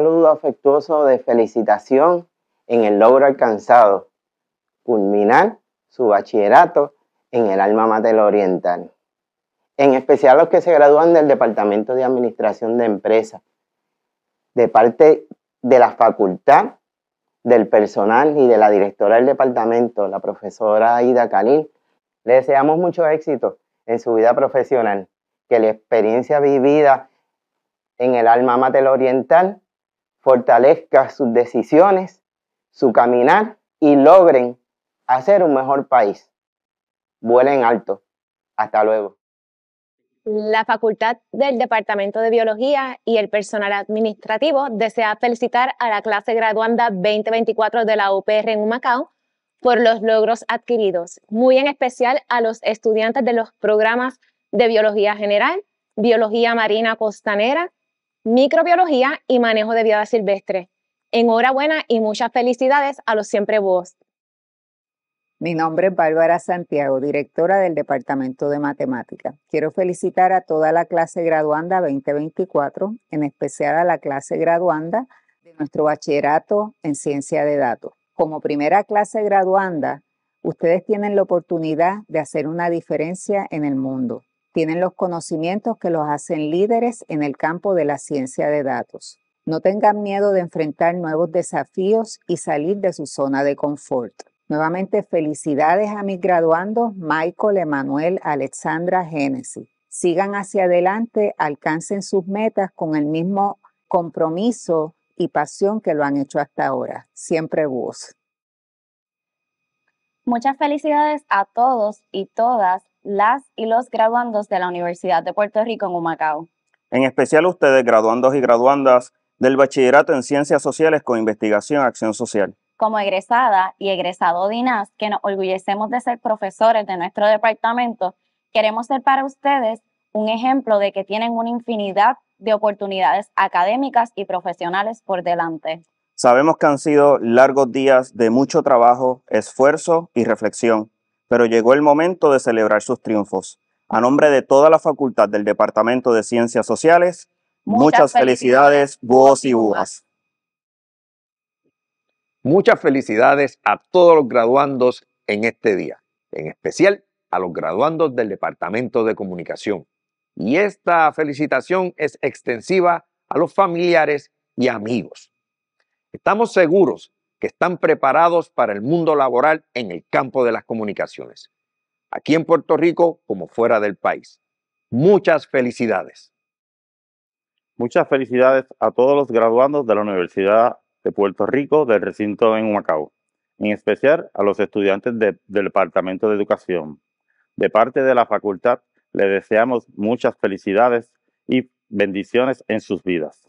saludo afectuoso de felicitación en el logro alcanzado, culminar su bachillerato en el alma mater oriental. En especial los que se gradúan del Departamento de Administración de Empresas, de parte de la facultad, del personal y de la directora del departamento, la profesora Aida Calil, Le deseamos mucho éxito en su vida profesional, que la experiencia vivida en el alma mater oriental fortalezca sus decisiones, su caminar y logren hacer un mejor país. Vuelen alto. Hasta luego. La Facultad del Departamento de Biología y el personal administrativo desea felicitar a la clase graduanda 2024 de la UPR en Humacao por los logros adquiridos, muy en especial a los estudiantes de los programas de Biología General, Biología Marina Costanera, microbiología y manejo de vida silvestre. Enhorabuena y muchas felicidades a los siempre vos. Mi nombre es Bárbara Santiago, directora del Departamento de Matemática. Quiero felicitar a toda la clase graduanda 2024, en especial a la clase graduanda de nuestro bachillerato en ciencia de datos. Como primera clase graduanda, ustedes tienen la oportunidad de hacer una diferencia en el mundo tienen los conocimientos que los hacen líderes en el campo de la ciencia de datos. No tengan miedo de enfrentar nuevos desafíos y salir de su zona de confort. Nuevamente felicidades a mis graduandos Michael, Emanuel, Alexandra, Génesis. Sigan hacia adelante, alcancen sus metas con el mismo compromiso y pasión que lo han hecho hasta ahora. Siempre vos. Muchas felicidades a todos y todas las y los graduandos de la Universidad de Puerto Rico en Humacao. En especial ustedes, graduandos y graduandas del Bachillerato en Ciencias Sociales con Investigación Acción Social. Como egresada y egresado de que nos orgullecemos de ser profesores de nuestro departamento, queremos ser para ustedes un ejemplo de que tienen una infinidad de oportunidades académicas y profesionales por delante. Sabemos que han sido largos días de mucho trabajo, esfuerzo y reflexión pero llegó el momento de celebrar sus triunfos. A nombre de toda la facultad del Departamento de Ciencias Sociales, muchas, felicidades, vos y búhas. Muchas felicidades a todos los graduandos en este día, en especial a los graduandos del Departamento de Comunicación. Y esta felicitación es extensiva a los familiares y amigos. Estamos seguros que están preparados para el mundo laboral en el campo de las comunicaciones, aquí en Puerto Rico como fuera del país. Muchas felicidades. Muchas felicidades a todos los graduandos de la Universidad de Puerto Rico del recinto en Humacao, en especial a los estudiantes del Departamento de Educación. De parte de la facultad, les deseamos muchas felicidades y bendiciones en sus vidas.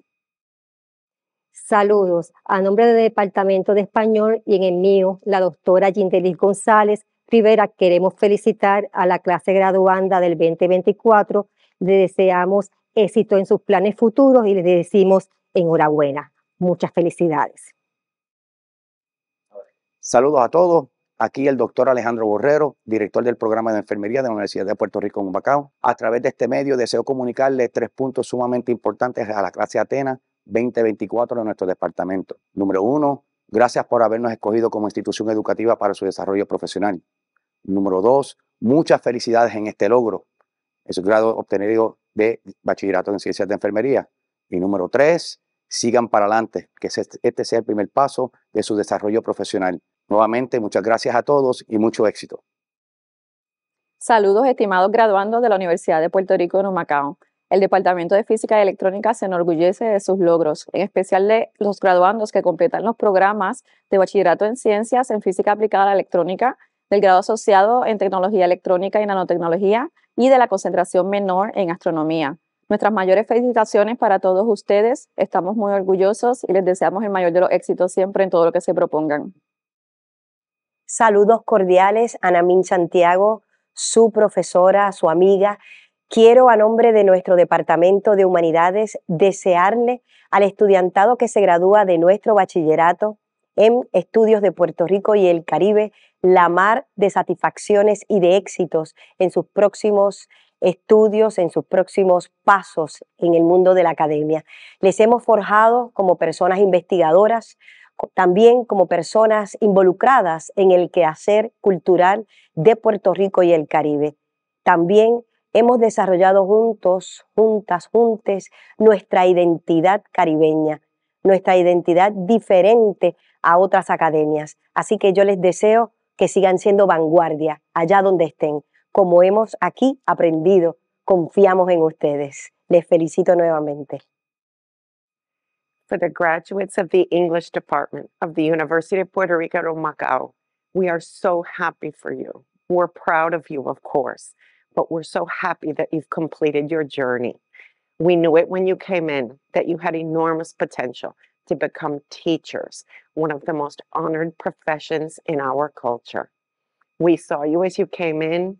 Saludos a nombre del Departamento de Español y en el mío, la doctora Gindelis González Rivera. Queremos felicitar a la clase graduanda del 2024. Le deseamos éxito en sus planes futuros y les decimos enhorabuena. Muchas felicidades. Saludos a todos. Aquí el doctor Alejandro Borrero, director del programa de enfermería de la Universidad de Puerto Rico en Humacao. A través de este medio deseo comunicarle tres puntos sumamente importantes a la clase Atena. 2024 de nuestro departamento. Número uno, gracias por habernos escogido como institución educativa para su desarrollo profesional. Número dos, muchas felicidades en este logro, es un grado obtenido de bachillerato en ciencias de enfermería. Y número tres, sigan para adelante, que este sea el primer paso de su desarrollo profesional. Nuevamente, muchas gracias a todos y mucho éxito. Saludos, estimados graduandos de la Universidad de Puerto Rico en macao el Departamento de Física y Electrónica se enorgullece de sus logros, en especial de los graduandos que completan los programas de bachillerato en ciencias en física aplicada a la electrónica, del grado asociado en tecnología electrónica y nanotecnología y de la concentración menor en astronomía. Nuestras mayores felicitaciones para todos ustedes. Estamos muy orgullosos y les deseamos el mayor de los éxitos siempre en todo lo que se propongan. Saludos cordiales, a Anamín Santiago, su profesora, su amiga, Quiero, a nombre de nuestro Departamento de Humanidades, desearle al estudiantado que se gradúa de nuestro bachillerato en Estudios de Puerto Rico y el Caribe la mar de satisfacciones y de éxitos en sus próximos estudios, en sus próximos pasos en el mundo de la academia. Les hemos forjado como personas investigadoras, también como personas involucradas en el quehacer cultural de Puerto Rico y el Caribe. También hemos desarrollado juntos, juntas, juntes, nuestra identidad caribeña, nuestra identidad diferente a otras academias. Así que yo les deseo que sigan siendo vanguardia allá donde estén. Como hemos aquí aprendido, confiamos en ustedes. Les felicito nuevamente. For the graduates of the English department of the University of Puerto Rico, Macao, we are so happy for you. We're proud of you, of course. but we're so happy that you've completed your journey. We knew it when you came in that you had enormous potential to become teachers, one of the most honored professions in our culture. We saw you as you came in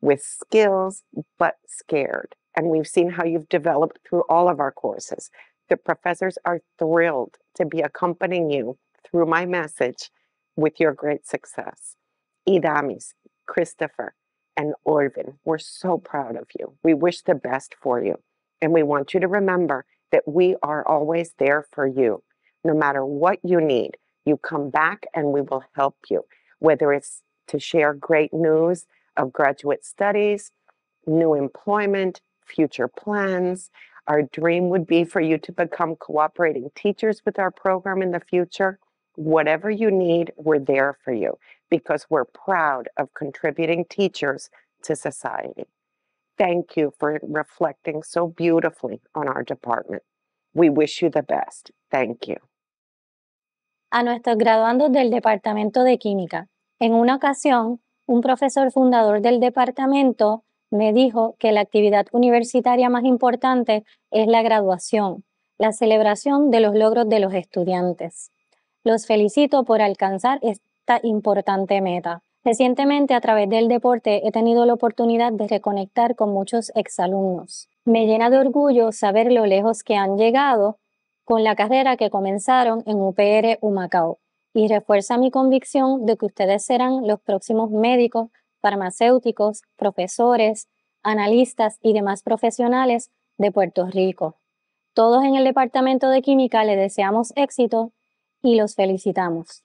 with skills, but scared. And we've seen how you've developed through all of our courses. The professors are thrilled to be accompanying you through my message with your great success. Idamis, Christopher, and Orvin. We're so proud of you. We wish the best for you. And we want you to remember that we are always there for you. No matter what you need, you come back and we will help you, whether it's to share great news of graduate studies, new employment, future plans. Our dream would be for you to become cooperating teachers with our program in the future. Whatever you need, we're there for you. because we're proud of contributing teachers to society. Thank you for reflecting so beautifully on our department. We wish you the best. Thank you. A nuestros graduandos del Departamento de Química. En una ocasión, un profesor fundador del departamento me dijo que la actividad universitaria más importante es la graduación, la celebración de los logros de los estudiantes. Los felicito por alcanzar importante meta. Recientemente, a través del deporte, he tenido la oportunidad de reconectar con muchos exalumnos. Me llena de orgullo saber lo lejos que han llegado con la carrera que comenzaron en UPR Humacao y refuerza mi convicción de que ustedes serán los próximos médicos, farmacéuticos, profesores, analistas y demás profesionales de Puerto Rico. Todos en el Departamento de Química le deseamos éxito y los felicitamos.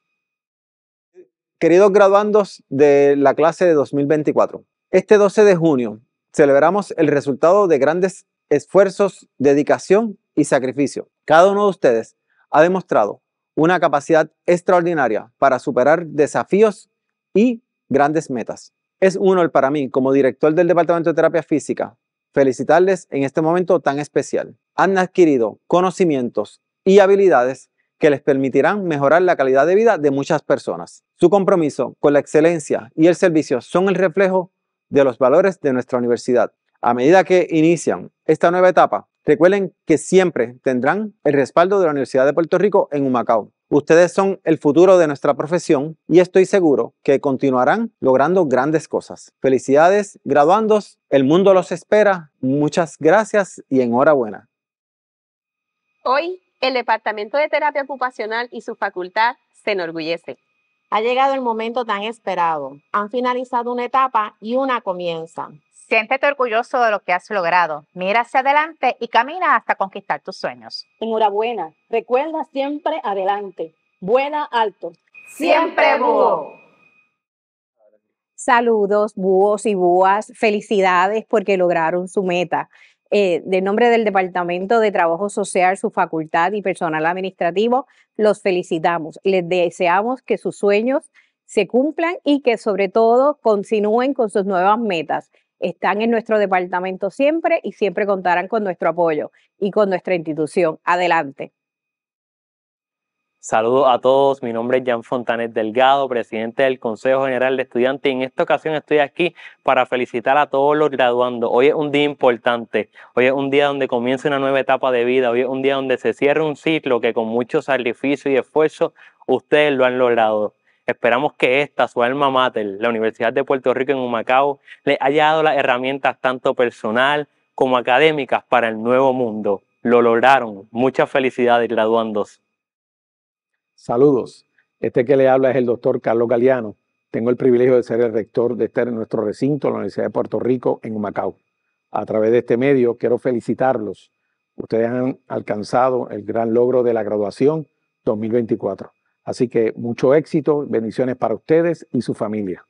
Queridos graduandos de la clase de 2024, este 12 de junio celebramos el resultado de grandes esfuerzos, dedicación y sacrificio. Cada uno de ustedes ha demostrado una capacidad extraordinaria para superar desafíos y grandes metas. Es un honor para mí, como director del Departamento de Terapia Física, felicitarles en este momento tan especial. Han adquirido conocimientos y habilidades que les permitirán mejorar la calidad de vida de muchas personas. Su compromiso con la excelencia y el servicio son el reflejo de los valores de nuestra universidad. A medida que inician esta nueva etapa, recuerden que siempre tendrán el respaldo de la Universidad de Puerto Rico en Humacao. Ustedes son el futuro de nuestra profesión y estoy seguro que continuarán logrando grandes cosas. Felicidades, graduandos, el mundo los espera. Muchas gracias y enhorabuena. Hoy el Departamento de Terapia Ocupacional y su facultad se enorgullece. Ha llegado el momento tan esperado. Han finalizado una etapa y una comienza. Siéntete orgulloso de lo que has logrado. Mira hacia adelante y camina hasta conquistar tus sueños. Enhorabuena. Recuerda siempre adelante. Vuela alto. Siempre búho. Saludos, búhos y búas. Felicidades porque lograron su meta. Eh, de nombre del Departamento de Trabajo Social, su facultad y personal administrativo, los felicitamos. Les deseamos que sus sueños se cumplan y que sobre todo continúen con sus nuevas metas. Están en nuestro departamento siempre y siempre contarán con nuestro apoyo y con nuestra institución. Adelante. Saludos a todos, mi nombre es Jan Fontanet Delgado, presidente del Consejo General de Estudiantes y en esta ocasión estoy aquí para felicitar a todos los graduandos. Hoy es un día importante, hoy es un día donde comienza una nueva etapa de vida, hoy es un día donde se cierra un ciclo que con mucho sacrificio y esfuerzo ustedes lo han logrado. Esperamos que esta, su alma mater, la Universidad de Puerto Rico en Humacao, les haya dado las herramientas tanto personal como académicas para el nuevo mundo. Lo lograron. Muchas felicidades graduandos. Saludos. Este que le habla es el doctor Carlos Galeano. Tengo el privilegio de ser el rector de estar en nuestro recinto, la Universidad de Puerto Rico, en Macao. A través de este medio quiero felicitarlos. Ustedes han alcanzado el gran logro de la graduación 2024. Así que mucho éxito, bendiciones para ustedes y su familia.